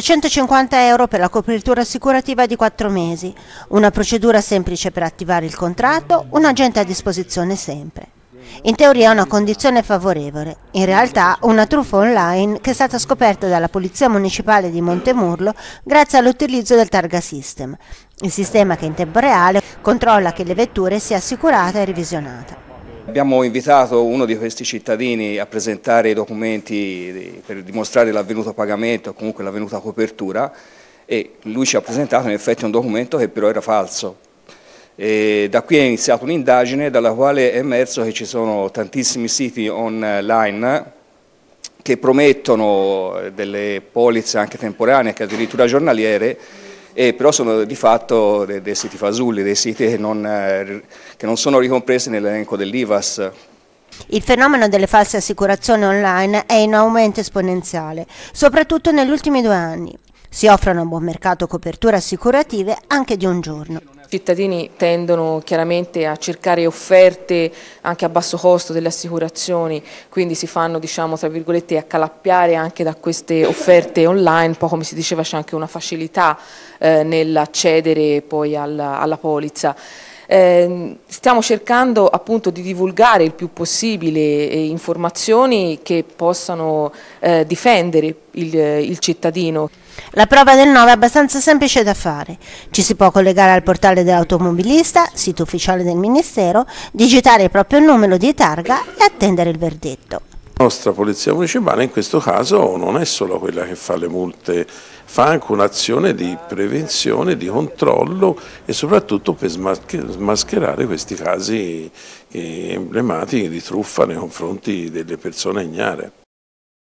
350 euro per la copertura assicurativa di 4 mesi, una procedura semplice per attivare il contratto, un agente a disposizione sempre. In teoria è una condizione favorevole, in realtà una truffa online che è stata scoperta dalla Polizia Municipale di Montemurlo grazie all'utilizzo del Targa System, il sistema che in tempo reale controlla che le vetture sia assicurata e revisionata. Abbiamo invitato uno di questi cittadini a presentare i documenti per dimostrare l'avvenuto pagamento o comunque l'avvenuta copertura e lui ci ha presentato in effetti un documento che però era falso. E da qui è iniziata un'indagine dalla quale è emerso che ci sono tantissimi siti online che promettono delle polizze anche temporanee, che addirittura giornaliere, eh, però sono di fatto dei, dei siti fasulli, dei siti che non, eh, che non sono ricompresi nell'elenco dell'IVAS. Il fenomeno delle false assicurazioni online è in aumento esponenziale, soprattutto negli ultimi due anni. Si offrono a buon mercato coperture assicurative anche di un giorno cittadini tendono chiaramente a cercare offerte anche a basso costo delle assicurazioni, quindi si fanno diciamo, tra virgolette, accalappiare anche da queste offerte online, poi come si diceva c'è anche una facilità eh, nell'accedere poi alla, alla polizza. Ehm, stiamo cercando appunto di divulgare il più possibile eh, informazioni che possano eh, difendere il, eh, il cittadino. La prova del 9 è abbastanza semplice da fare. Ci si può collegare al portale dell'automobilista, sito ufficiale del Ministero, digitare il proprio numero di targa e attendere il verdetto. La nostra polizia municipale in questo caso non è solo quella che fa le multe, fa anche un'azione di prevenzione, di controllo e soprattutto per smascherare questi casi eh, emblematici di truffa nei confronti delle persone ignare.